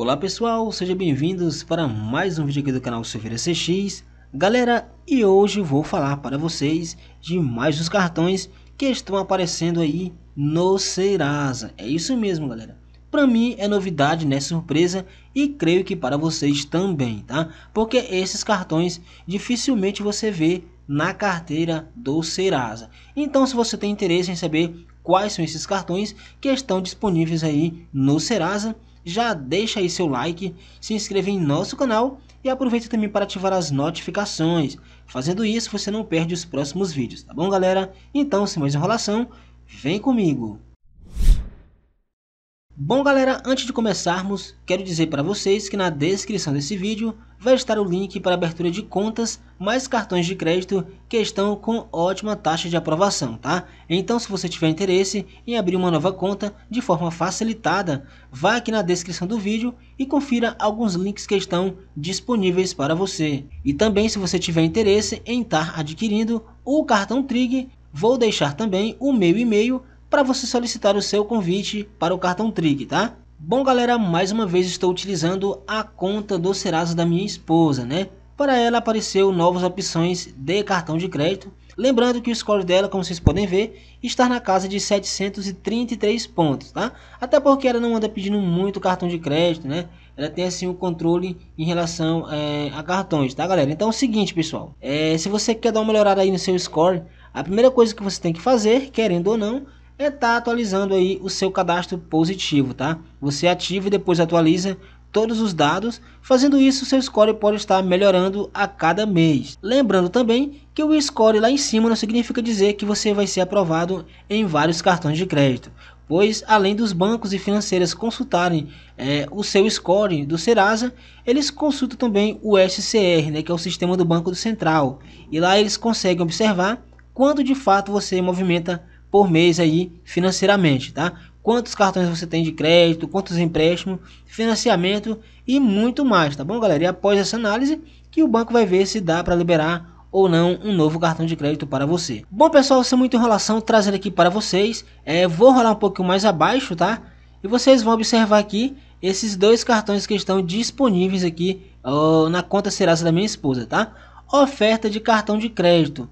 Olá pessoal, sejam bem-vindos para mais um vídeo aqui do canal Silveira CX Galera, e hoje vou falar para vocês de mais os cartões que estão aparecendo aí no Serasa É isso mesmo galera para mim é novidade, né, surpresa e creio que para vocês também, tá? Porque esses cartões dificilmente você vê na carteira do Serasa. Então se você tem interesse em saber quais são esses cartões que estão disponíveis aí no Serasa, já deixa aí seu like, se inscreva em nosso canal e aproveita também para ativar as notificações. Fazendo isso, você não perde os próximos vídeos, tá bom, galera? Então, sem mais enrolação, vem comigo! Bom galera, antes de começarmos, quero dizer para vocês que na descrição desse vídeo vai estar o link para abertura de contas mais cartões de crédito que estão com ótima taxa de aprovação, tá? Então se você tiver interesse em abrir uma nova conta de forma facilitada, vá aqui na descrição do vídeo e confira alguns links que estão disponíveis para você. E também se você tiver interesse em estar adquirindo o cartão Trig, vou deixar também o meu e-mail para você solicitar o seu convite para o cartão Trig, tá? Bom galera, mais uma vez estou utilizando a conta do Serasa da minha esposa, né? Para ela apareceu novas opções de cartão de crédito, lembrando que o score dela, como vocês podem ver, está na casa de 733 pontos, tá? Até porque ela não anda pedindo muito cartão de crédito, né? Ela tem assim o um controle em relação é, a cartões, tá galera? Então é o seguinte pessoal, é, se você quer dar uma melhorada aí no seu score, a primeira coisa que você tem que fazer, querendo ou não, é estar tá atualizando aí o seu cadastro positivo, tá? Você ativa e depois atualiza todos os dados, fazendo isso seu score pode estar melhorando a cada mês. Lembrando também que o score lá em cima não significa dizer que você vai ser aprovado em vários cartões de crédito, pois além dos bancos e financeiras consultarem é, o seu score do Serasa, eles consultam também o SCR, né, que é o sistema do Banco do Central, e lá eles conseguem observar quando de fato você movimenta por mês aí financeiramente, tá? Quantos cartões você tem de crédito, quantos empréstimos, financiamento e muito mais, tá bom, galera? E após essa análise, que o banco vai ver se dá para liberar ou não um novo cartão de crédito para você. Bom pessoal, sem é muita enrolação, trazendo aqui para vocês, é, vou rolar um pouquinho mais abaixo, tá? E vocês vão observar aqui esses dois cartões que estão disponíveis aqui ó, na conta Serasa da minha esposa, tá? Oferta de cartão de crédito.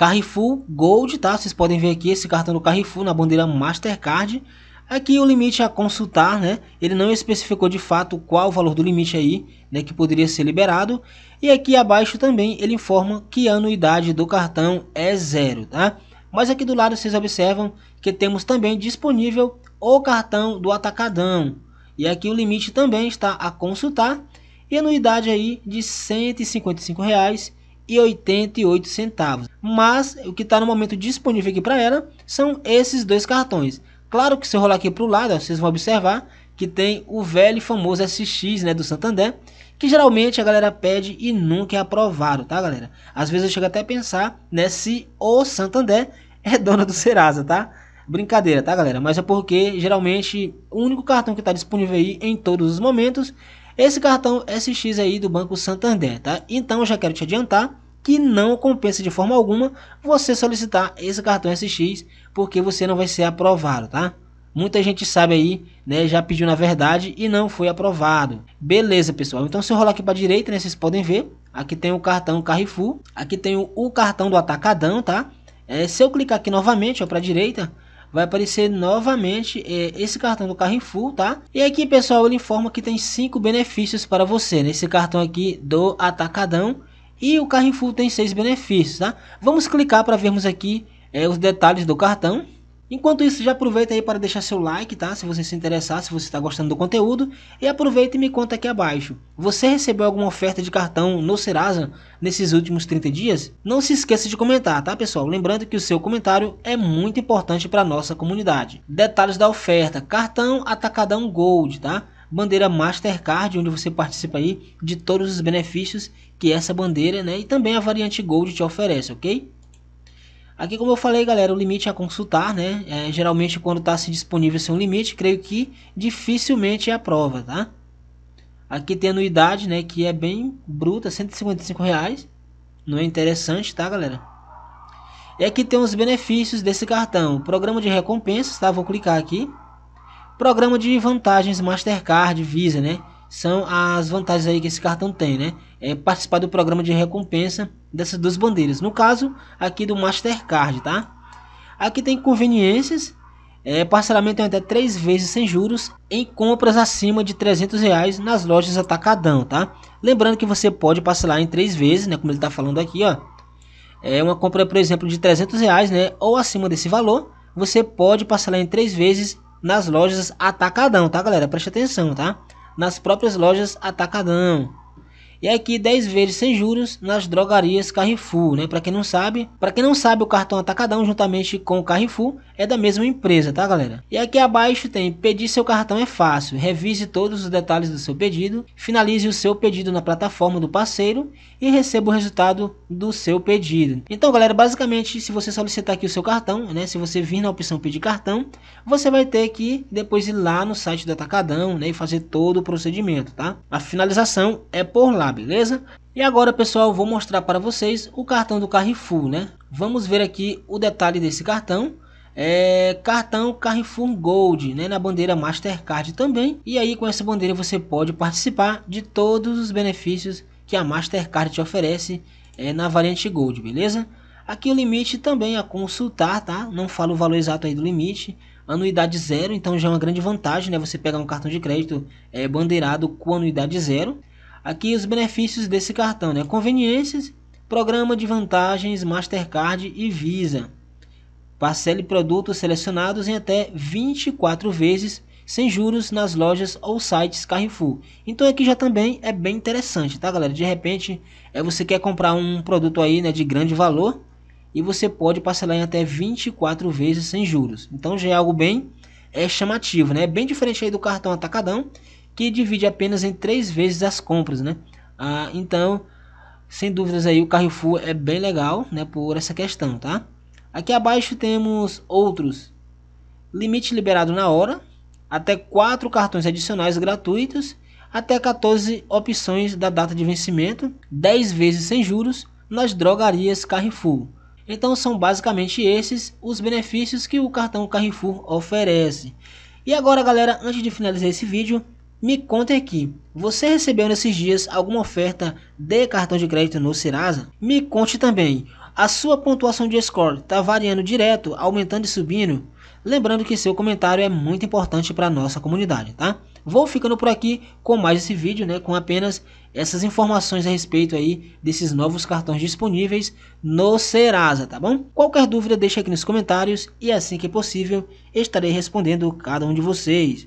Carrefour Gold, tá? Vocês podem ver aqui esse cartão do Carrefour na bandeira Mastercard. Aqui o limite a consultar, né? Ele não especificou de fato qual o valor do limite aí, né, que poderia ser liberado. E aqui abaixo também ele informa que a anuidade do cartão é zero, tá? Mas aqui do lado vocês observam que temos também disponível o cartão do atacadão. E aqui o limite também está a consultar e anuidade aí de R$ 155,00 centavos. Mas o que está no momento disponível aqui para ela são esses dois cartões. Claro que se eu rolar aqui para o lado, vocês vão observar que tem o velho e famoso SX né, do Santander, que geralmente a galera pede e nunca é aprovado, tá galera? Às vezes eu chego até a pensar né, se o Santander é dono do Serasa, tá? Brincadeira, tá galera? Mas é porque geralmente o único cartão que está disponível aí em todos os momentos esse cartão SX aí do Banco Santander, tá? Então já quero te adiantar que não compensa de forma alguma você solicitar esse cartão SX, porque você não vai ser aprovado, tá? Muita gente sabe aí, né, já pediu na verdade e não foi aprovado. Beleza, pessoal. Então se eu rolar aqui para direita, né, vocês podem ver, aqui tem o cartão Carrefour, aqui tem o, cartão do Atacadão, tá? É, se eu clicar aqui novamente, ó, para direita, vai aparecer novamente é, esse cartão do Carrefour, tá? E aqui, pessoal, ele informa que tem cinco benefícios para você nesse cartão aqui do Atacadão. E o Carrefour tem seis benefícios, tá? Vamos clicar para vermos aqui é, os detalhes do cartão. Enquanto isso, já aproveita aí para deixar seu like, tá? Se você se interessar, se você está gostando do conteúdo. E aproveita e me conta aqui abaixo. Você recebeu alguma oferta de cartão no Serasa nesses últimos 30 dias? Não se esqueça de comentar, tá pessoal? Lembrando que o seu comentário é muito importante para a nossa comunidade. Detalhes da oferta. Cartão Atacadão Gold, tá? bandeira Mastercard, onde você participa aí de todos os benefícios que essa bandeira né, e também a variante Gold te oferece, ok? Aqui, como eu falei, galera, o limite a é consultar, né? É, geralmente, quando está se disponível sem assim, um limite, creio que dificilmente é a prova, tá? Aqui tem anuidade, né? Que é bem bruta, 155 reais. Não é interessante, tá, galera? E aqui tem os benefícios desse cartão. Programa de recompensas, tá? Vou clicar aqui. Programa de vantagens Mastercard, Visa, né? São as vantagens aí que esse cartão tem, né? É participar do programa de recompensa dessas duas bandeiras. No caso aqui do Mastercard, tá? Aqui tem conveniências, é, parcelamento até três vezes sem juros em compras acima de 300 reais nas lojas atacadão, tá? Lembrando que você pode parcelar em três vezes, né? Como ele está falando aqui, ó. É uma compra, por exemplo, de 300 reais, né? Ou acima desse valor, você pode parcelar em três vezes nas lojas atacadão, tá, galera? Preste atenção, tá? Nas próprias lojas atacadão. E aqui é 10 vezes sem juros nas drogarias Carrefour, né? Para quem não sabe, para quem não sabe, o cartão Atacadão juntamente com o Carrefour é da mesma empresa, tá, galera? E aqui abaixo tem pedir seu cartão é fácil. Revise todos os detalhes do seu pedido, finalize o seu pedido na plataforma do parceiro e receba o resultado do seu pedido. Então, galera, basicamente, se você solicitar aqui o seu cartão, né? Se você vir na opção pedir cartão, você vai ter que depois ir lá no site do Atacadão, né, e fazer todo o procedimento, tá? A finalização é por lá beleza? E agora pessoal, vou mostrar para vocês o cartão do Carrefour, né? Vamos ver aqui o detalhe desse cartão. É, cartão Carrefour Gold, né, na bandeira Mastercard também. E aí com essa bandeira você pode participar de todos os benefícios que a Mastercard te oferece é, na variante Gold, beleza? Aqui o limite também a consultar, tá? Não falo o valor exato aí do limite. Anuidade zero, então já é uma grande vantagem, né? Você pegar um cartão de crédito é, bandeirado com anuidade zero aqui os benefícios desse cartão, né? Conveniências, programa de vantagens Mastercard e Visa. Parcele produtos selecionados em até 24 vezes sem juros nas lojas ou sites Carrefour. Então aqui já também é bem interessante, tá galera? De repente, é você quer comprar um produto aí, né, de grande valor e você pode parcelar em até 24 vezes sem juros. Então já é algo bem é chamativo, né? É bem diferente aí do cartão atacadão, que divide apenas em três vezes as compras, né? Ah, então, sem dúvidas aí o Carrefour é bem legal, né, por essa questão, tá? Aqui abaixo temos outros. Limite liberado na hora, até quatro cartões adicionais gratuitos, até 14 opções da data de vencimento, 10 vezes sem juros nas drogarias Carrefour. Então são basicamente esses os benefícios que o cartão Carrefour oferece. E agora galera, antes de finalizar esse vídeo, me conte aqui, você recebeu nesses dias alguma oferta de cartão de crédito no Serasa? Me conte também, a sua pontuação de score está variando direto, aumentando e subindo? Lembrando que seu comentário é muito importante para nossa comunidade, tá? Vou ficando por aqui com mais esse vídeo, né? Com apenas essas informações a respeito aí desses novos cartões disponíveis no Serasa, tá bom? Qualquer dúvida deixa aqui nos comentários e assim que possível estarei respondendo cada um de vocês.